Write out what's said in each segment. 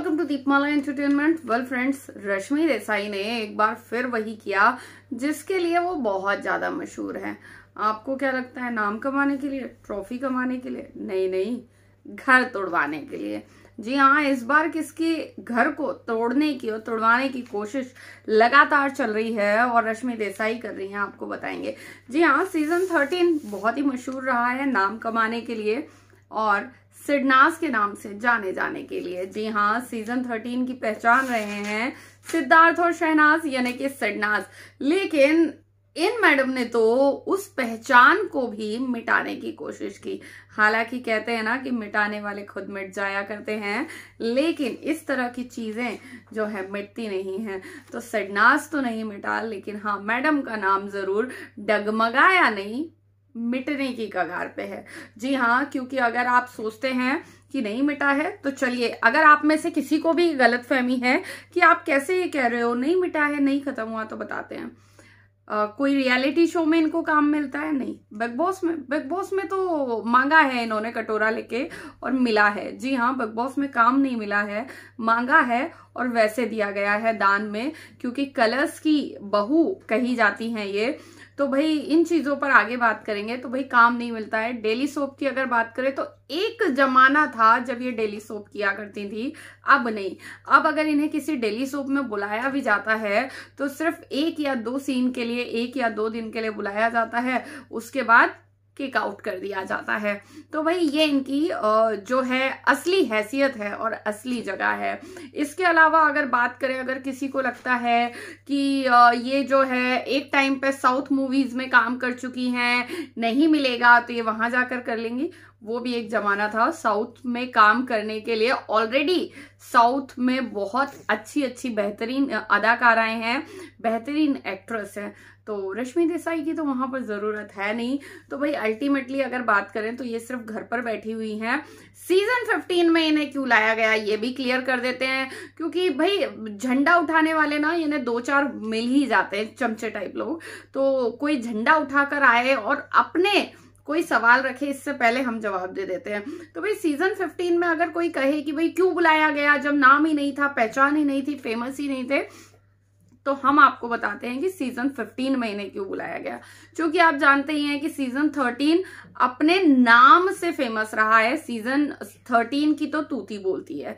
welcome to Deepmala entertainment well friends Rashmi Desai ने एक बार फिर वही किया जिसके लिए वो बहुत ज़्यादा मशहूर है आपको क्या लगता है नाम कमाने के लिए ट्रॉफी कमाने के लिए नहीं नहीं घर तोड़वाने के लिए जी हाँ इस बार किसके घर को तोड़ने की और तोड़वाने की कोशिश लगातार चल रही है और रश्मि देसाई कर रही है आपको बताएंगे जी हाँ सीजन थर्टीन बहुत ही मशहूर रहा है नाम कमाने के लिए और सिडनास के नाम से जाने जाने के लिए जी हाँ सीजन थर्टीन की पहचान रहे हैं सिद्धार्थ और शहनाज यानी कि सिडनास लेकिन इन मैडम ने तो उस पहचान को भी मिटाने की कोशिश की हालांकि कहते हैं ना कि मिटाने वाले खुद मिट जाया करते हैं लेकिन इस तरह की चीज़ें जो है मिटती नहीं है तो सडनास तो नहीं मिटा लेकिन हाँ मैडम का नाम ज़रूर डगमगाया नहीं मिटने की कगार पे है जी हाँ क्योंकि अगर आप सोचते हैं कि नहीं मिटा है तो चलिए अगर आप में से किसी को भी गलत फहमी है कि आप कैसे ये कह रहे हो नहीं मिटा है नहीं खत्म हुआ तो बताते हैं Uh, कोई रियलिटी शो में इनको काम मिलता है नहीं बिग बॉस में बिग बॉस में तो मांगा है इन्होंने कटोरा लेके और मिला है जी हाँ बिग बॉस में काम नहीं मिला है मांगा है और वैसे दिया गया है दान में क्योंकि कलर्स की बहू कही जाती हैं ये तो भाई इन चीज़ों पर आगे बात करेंगे तो भाई काम नहीं मिलता है डेली सोप की अगर बात करें तो एक जमाना था जब ये डेली सोप किया करती थी अब नहीं अब अगर इन्हें किसी डेली सोप में बुलाया भी जाता है तो सिर्फ एक या दो सीन के लिए एक या दो दिन के लिए बुलाया जाता है उसके बाद किक आउट कर दिया जाता है तो वही ये इनकी जो है असली हैसियत है और असली जगह है इसके अलावा अगर बात करें अगर किसी को लगता है कि ये जो है एक टाइम पे साउथ मूवीज में काम कर चुकी हैं नहीं मिलेगा तो ये वहां जाकर कर लेंगी वो भी एक ज़माना था साउथ में काम करने के लिए ऑलरेडी साउथ में बहुत अच्छी अच्छी बेहतरीन अदाकाराएं हैं बेहतरीन एक्ट्रेस हैं तो रश्मि देसाई की तो वहां पर ज़रूरत है नहीं तो भाई अल्टीमेटली अगर बात करें तो ये सिर्फ घर पर बैठी हुई हैं सीजन 15 में इन्हें क्यों लाया गया ये भी क्लियर कर देते हैं क्योंकि भाई झंडा उठाने वाले ना इन्हें दो चार मिल ही जाते हैं चमचे टाइप लोग तो कोई झंडा उठाकर आए और अपने कोई सवाल रखे इससे पहले हम जवाब दे देते हैं तो भाई सीजन 15 में अगर कोई कहे कि भाई क्यों बुलाया गया जब नाम ही नहीं था पहचान ही नहीं थी फेमस ही नहीं थे तो हम आपको बताते हैं कि सीजन 15 में क्यों बुलाया गया क्योंकि आप जानते ही हैं कि सीजन 13 अपने नाम से फेमस रहा है सीजन 13 की तो तूती बोलती है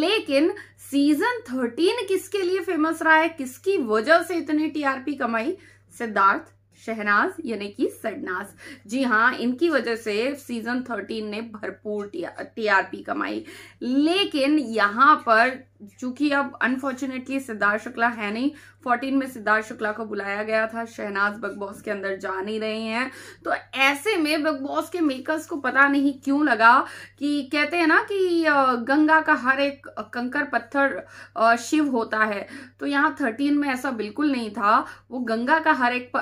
लेकिन सीजन 13 किसके लिए फेमस रहा है किसकी वजह से इतनी टीआरपी कमाई सिद्धार्थ शहनाज यानी कि सडनाज जी हाँ इनकी वजह से सीजन थर्टीन ने भरपूर टीआरपी कमाई लेकिन यहाँ पर चूंकि अब अनफॉर्चुनेटली सिद्धार्थ शुक्ला है नहीं फोर्टीन में सिद्धार्थ शुक्ला को बुलाया गया था शहनाज बिग बॉस के अंदर जा नहीं रहे हैं तो ऐसे में बिग बॉस के मेकर्स को पता नहीं क्यों लगा कि कहते हैं ना कि गंगा का हर एक कंकर पत्थर शिव होता है तो यहाँ थर्टीन में ऐसा बिल्कुल नहीं था वो गंगा का हर एक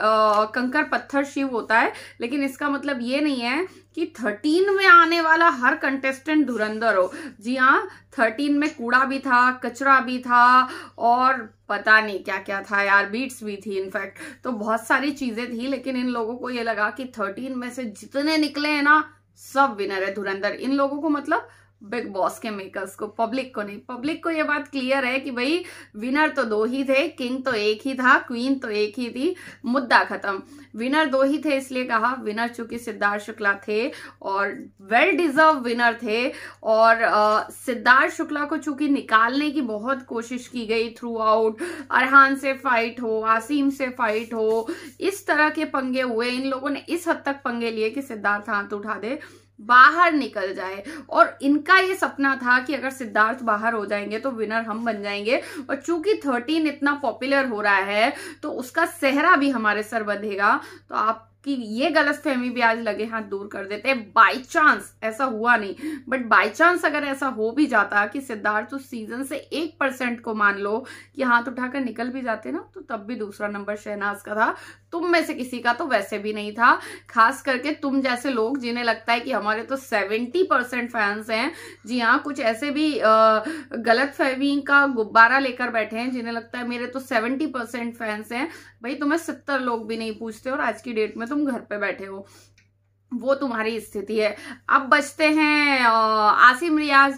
कंकर पत्थर शिव होता है लेकिन इसका मतलब ये नहीं है कि थर्टीन में आने वाला हर कंटेस्टेंट धुरंधर हो जी हाँ थर्टीन में कूड़ा भी था कचरा भी था और पता नहीं क्या क्या था यार बीट्स भी थी इनफैक्ट तो बहुत सारी चीजें थी लेकिन इन लोगों को ये लगा कि थर्टीन में से जितने निकले हैं ना सब विनर है धुरंधर इन लोगों को मतलब बिग बॉस के मेकर्स को पब्लिक को नहीं पब्लिक को ये बात क्लियर है कि भाई विनर तो दो ही थे किंग तो एक ही था क्वीन तो एक ही थी मुद्दा खत्म विनर दो ही थे इसलिए कहा विनर चूंकि सिद्धार्थ शुक्ला थे और वेल डिजर्व विनर थे और सिद्धार्थ शुक्ला को चूंकि निकालने की बहुत कोशिश की गई थ्रू आउट अरहान से फाइट हो आसिम से फाइट हो इस तरह के पंगे हुए इन लोगों ने इस हद तक पंगे लिए कि सिद्धार्थ हाथ उठा दे बाहर निकल जाए और इनका ये सपना था कि अगर सिद्धार्थ बाहर हो जाएंगे तो विनर हम बन जाएंगे और चूंकि थर्टीन इतना पॉपुलर हो रहा है तो उसका सेहरा भी हमारे सर बंधेगा तो आप कि ये गलत फहमी भी आज लगे हाथ दूर कर देते बाई चांस ऐसा हुआ नहीं बट बाई चांस अगर ऐसा हो भी जाता कि सिद्धार्थ उस सीजन से एक परसेंट को मान लो कि हाथ उठाकर निकल भी जाते ना तो तब भी दूसरा नंबर शहनाज का था तुम में से किसी का तो वैसे भी नहीं था खास करके तुम जैसे लोग जिन्हें लगता है कि हमारे तो सेवेंटी परसेंट फैंस हैं जी हाँ कुछ ऐसे भी गलत फहमी का गुब्बारा लेकर बैठे हैं जिन्हें लगता है मेरे तो सेवेंटी परसेंट फैंस हैं भाई तुम्हें सत्तर लोग भी नहीं पूछते और आज की डेट में तुम घर पे बैठे हो वो तुम्हारी स्थिति है अब बचते हैं आसिम रियाज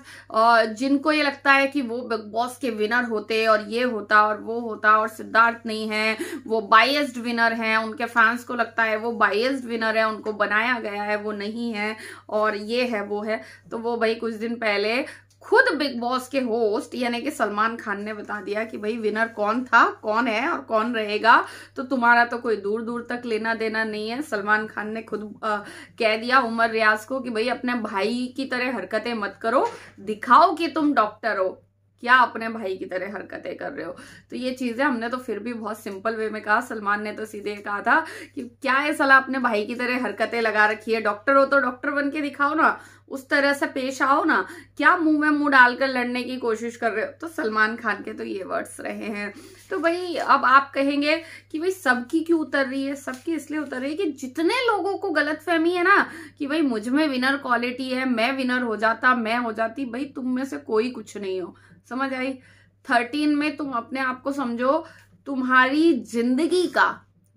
जिनको ये लगता है कि वो बिग बॉस के विनर होते और ये होता और वो होता और सिद्धार्थ नहीं है वो बाइस्ड विनर हैं उनके फैंस को लगता है वो बाइस्ड विनर है उनको बनाया गया है वो नहीं है और ये है वो है तो वो भाई कुछ दिन पहले खुद बिग बॉस के होस्ट यानी कि सलमान खान ने बता दिया कि भाई विनर कौन था कौन है और कौन रहेगा तो तुम्हारा तो कोई दूर दूर तक लेना देना नहीं है सलमान खान ने खुद आ, कह दिया उमर रियाज को कि भाई अपने भाई की तरह हरकतें मत करो दिखाओ कि तुम डॉक्टर हो क्या अपने भाई की तरह हरकतें कर रहे हो तो ये चीज़ें हमने तो फिर भी बहुत सिंपल वे में कहा सलमान ने तो सीधे कहा था कि क्या ये सलाह अपने भाई की तरह हरकतें लगा रखी है डॉक्टर हो तो डॉक्टर बन के दिखाओ ना उस तरह से पेश आओ ना क्या मुंह में मुंह डालकर लड़ने की कोशिश कर रहे हो तो सलमान खान के तो ये वर्ड्स रहे हैं तो भाई अब आप कहेंगे कि भाई सबकी क्यों उतर रही है सबकी इसलिए उतर रही है कि जितने लोगों को गलत फहमी है ना कि भाई मुझ में विनर क्वालिटी है मैं विनर हो जाता मैं हो जाती भाई तुम में से कोई कुछ नहीं हो समझ आई थर्टीन में तुम अपने आप को समझो तुम्हारी जिंदगी का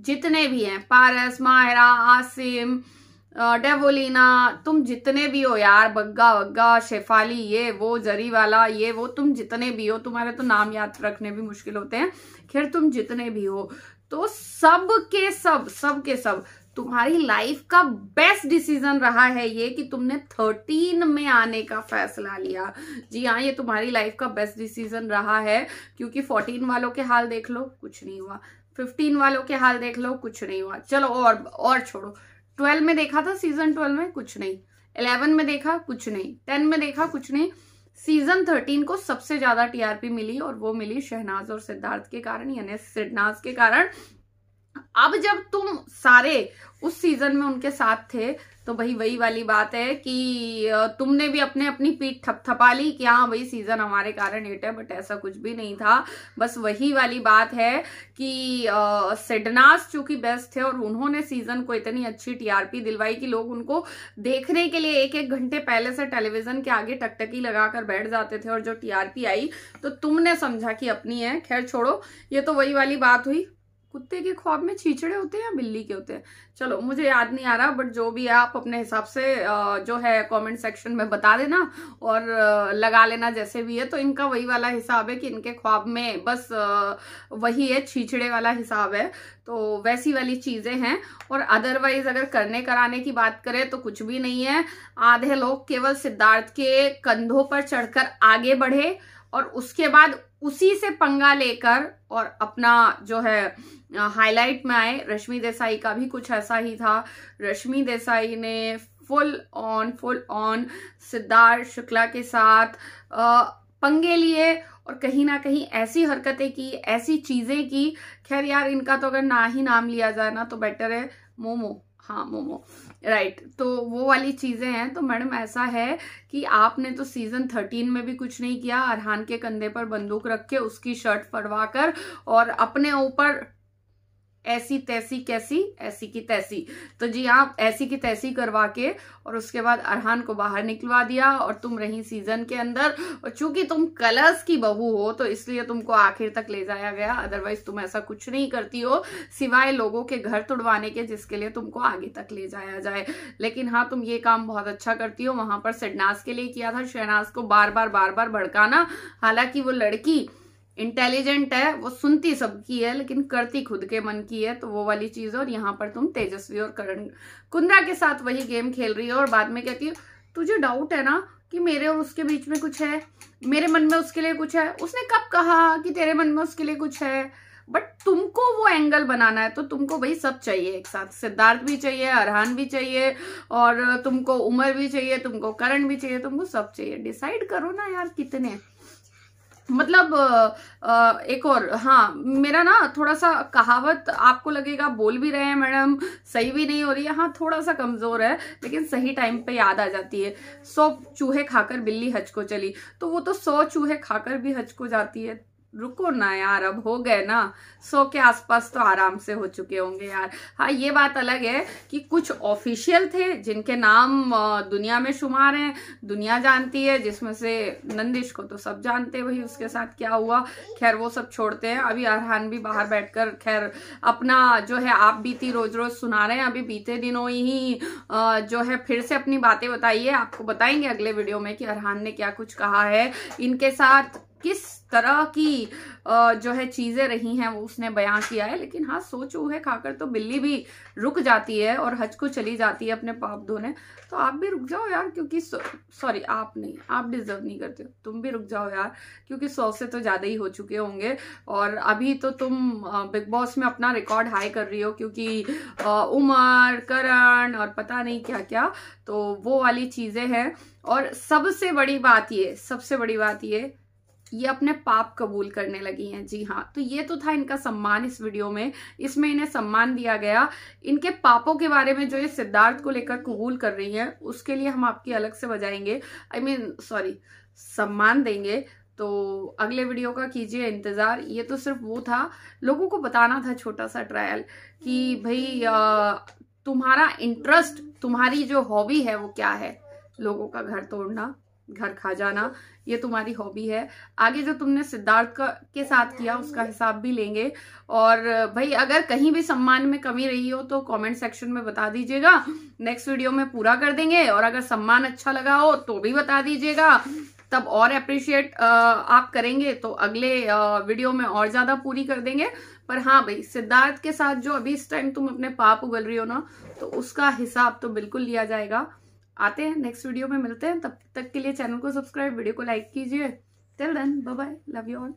जितने भी हैं पारस माहरा आसिम डेवोलिना तुम जितने भी हो यार बग्गा वग्गा शेफाली ये वो जरी वाला ये वो तुम जितने भी हो तुम्हारे तो नाम याद रखने भी मुश्किल होते हैं खैर तुम जितने भी हो तो सब के सब सब के सब तुम्हारी लाइफ का बेस्ट डिसीजन रहा है ये कि तुमने थर्टीन में आने का फैसला लिया जी हाँ ये तुम्हारी लाइफ का बेस्ट डिसीजन रहा है क्योंकि फोर्टीन वालों के हाल देख लो कुछ नहीं हुआ फिफ्टीन वालों के हाल देख लो कुछ नहीं हुआ चलो और और छोड़ो ट्वेल्व में देखा था सीजन ट्वेल्व में कुछ नहीं इलेवन में देखा कुछ नहीं टेन में देखा कुछ नहीं सीजन थर्टीन को सबसे ज्यादा टीआरपी मिली और वो मिली शहनाज और सिद्धार्थ के कारण यानी सिद्धनाज के कारण अब जब तुम सारे उस सीजन में उनके साथ थे तो भाई वही वाली बात है कि तुमने भी अपने अपनी पीठ थपथपा ली कि हाँ भाई सीजन हमारे कारण हिट है बट ऐसा कुछ भी नहीं था बस वही वाली बात है कि सेडनास चूंकि बेस्ट थे और उन्होंने सीजन को इतनी अच्छी टीआरपी दिलवाई कि लोग उनको देखने के लिए एक एक घंटे पहले से टेलीविजन के आगे टकटकी लगाकर बैठ जाते थे और जो टीआरपी आई तो तुमने समझा कि अपनी है खैर छोड़ो ये तो वही वाली बात हुई कुत्ते के ख्वाब में छीछड़े होते हैं या बिल्ली के होते हैं चलो मुझे याद नहीं आ रहा बट जो भी है आप अपने हिसाब से जो है कमेंट सेक्शन में बता देना और लगा लेना जैसे भी है तो इनका वही वाला हिसाब है कि इनके ख्वाब में बस वही है छीछड़े वाला हिसाब है तो वैसी वाली चीज़ें हैं और अदरवाइज अगर करने कराने की बात करें तो कुछ भी नहीं है आधे लोग केवल सिद्धार्थ के कंधों पर चढ़कर आगे बढ़े और उसके बाद उसी से पंगा लेकर और अपना जो है हाईलाइट में आए रश्मि देसाई का भी कुछ ऐसा ही था रश्मि देसाई ने full on full on Siddharth Shukla के साथ पंगे लिए और कहीं ना कहीं ऐसी हरकतें की ऐसी चीज़ें की खैर यार इनका तो अगर ना ही नाम लिया जाए ना तो बेटर है मोमो हाँ मोमो राइट right, तो वो वाली चीज़ें हैं तो मैडम ऐसा है कि आपने तो सीज़न थर्टीन में भी कुछ नहीं किया अरहान के कंधे पर बंदूक रख के उसकी शर्ट फड़वा कर और अपने ऊपर ऐसी तैसी कैसी ऐसी की तैसी तो जी आप हाँ, ऐसी की तैसी करवा के और उसके बाद अरहान को बाहर निकलवा दिया और तुम रही सीजन के अंदर और चूंकि तुम कलर्स की बहू हो तो इसलिए तुमको आखिर तक ले जाया गया अदरवाइज तुम ऐसा कुछ नहीं करती हो सिवाय लोगों के घर तुड़वाने के जिसके लिए तुमको आगे तक ले जाया जाए लेकिन हाँ तुम ये काम बहुत अच्छा करती हो वहां पर शहनाज के लिए किया था शहनाज को बार बार बार बार भड़काना हालांकि वो लड़की इंटेलिजेंट है वो सुनती सबकी है लेकिन करती खुद के मन की है तो वो वाली चीज है और यहाँ पर तुम तेजस्वी और करण कुंद्रा के साथ वही गेम खेल रही हो और बाद में कहती है तुझे डाउट है ना कि मेरे और उसके बीच में कुछ है मेरे मन में उसके लिए कुछ है उसने कब कहा कि तेरे मन में उसके लिए कुछ है बट तुमको वो एंगल बनाना है तो तुमको भाई सब चाहिए एक साथ सिद्धार्थ भी चाहिए अरहान भी चाहिए और तुमको उमर भी चाहिए तुमको करण भी चाहिए तुमको सब चाहिए डिसाइड करो ना यार कितने मतलब एक और हाँ मेरा ना थोड़ा सा कहावत आपको लगेगा बोल भी रहे हैं मैडम सही भी नहीं हो रही है हाँ थोड़ा सा कमज़ोर है लेकिन सही टाइम पे याद आ जाती है सौ चूहे खाकर बिल्ली हज को चली तो वो तो सौ चूहे खाकर भी हज को जाती है रुको ना यार अब हो गए ना सो के आसपास तो आराम से हो चुके होंगे यार हाँ ये बात अलग है कि कुछ ऑफिशियल थे जिनके नाम दुनिया में शुमार हैं दुनिया जानती है जिसमें से नंदिश को तो सब जानते वही उसके साथ क्या हुआ खैर वो सब छोड़ते हैं अभी अरहान भी बाहर बैठकर खैर अपना जो है आप बीती रोज रोज सुना रहे हैं अभी बीते दिनों ही जो है फिर से अपनी बातें बताइए आपको बताएंगे अगले वीडियो में कि अरहान ने क्या कुछ कहा है इनके साथ किस तरह की जो है चीज़ें रही हैं वो उसने बयां किया है लेकिन हाँ सो है खाकर तो बिल्ली भी रुक जाती है और हज को चली जाती है अपने पाप धोने तो आप भी रुक जाओ यार क्योंकि सॉरी आप नहीं आप डिजर्व नहीं करते तुम भी रुक जाओ यार क्योंकि सौ से तो ज़्यादा ही हो चुके होंगे और अभी तो तुम बिग बॉस में अपना रिकॉर्ड हाई कर रही हो क्योंकि उमर करण और पता नहीं क्या क्या तो वो वाली चीज़ें हैं और सबसे बड़ी बात ये सबसे बड़ी बात ये ये अपने पाप कबूल करने लगी हैं जी हाँ तो ये तो था इनका सम्मान इस वीडियो में इसमें इन्हें सम्मान दिया गया इनके पापों के बारे में जो ये सिद्धार्थ को लेकर कबूल कर रही हैं उसके लिए हम आपकी अलग से बजाएंगे आई मीन सॉरी सम्मान देंगे तो अगले वीडियो का कीजिए इंतज़ार ये तो सिर्फ वो था लोगों को बताना था छोटा सा ट्रायल कि भाई आ, तुम्हारा इंटरेस्ट तुम्हारी जो हॉबी है वो क्या है लोगों का घर तोड़ना घर खा जाना ये तुम्हारी हॉबी है आगे जो तुमने सिद्धार्थ का के साथ किया उसका हिसाब भी लेंगे और भाई अगर कहीं भी सम्मान में कमी रही हो तो कमेंट सेक्शन में बता दीजिएगा नेक्स्ट वीडियो में पूरा कर देंगे और अगर सम्मान अच्छा लगा हो तो भी बता दीजिएगा तब और अप्रिशिएट आप करेंगे तो अगले वीडियो में और ज़्यादा पूरी कर देंगे पर हाँ भाई सिद्धार्थ के साथ जो अभी इस टाइम तुम अपने पाप उगल रही हो ना तो उसका हिसाब तो बिल्कुल लिया जाएगा आते हैं नेक्स्ट वीडियो में मिलते हैं तब तक के लिए चैनल को सब्सक्राइब वीडियो को लाइक कीजिए till then bye love you all